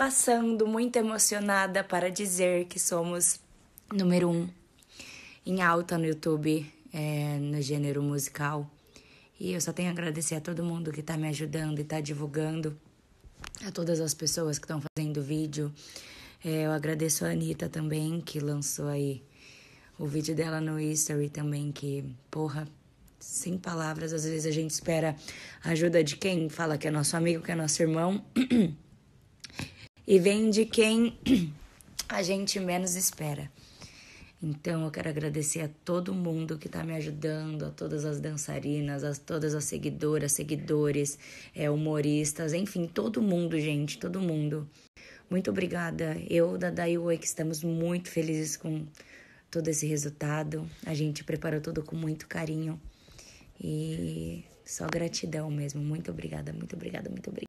passando muito emocionada para dizer que somos número um em alta no YouTube é, no gênero musical. E eu só tenho a agradecer a todo mundo que está me ajudando e está divulgando, a todas as pessoas que estão fazendo vídeo. É, eu agradeço a Anitta também, que lançou aí o vídeo dela no History também, que, porra, sem palavras, às vezes a gente espera ajuda de quem fala que é nosso amigo, que é nosso irmão. e vem de quem a gente menos espera. Então eu quero agradecer a todo mundo que está me ajudando, a todas as dançarinas, a todas as seguidoras, seguidores, é, humoristas, enfim, todo mundo, gente, todo mundo. Muito obrigada. Eu, Dada e que estamos muito felizes com todo esse resultado. A gente preparou tudo com muito carinho. E só gratidão mesmo. Muito obrigada, muito obrigada, muito obrigada.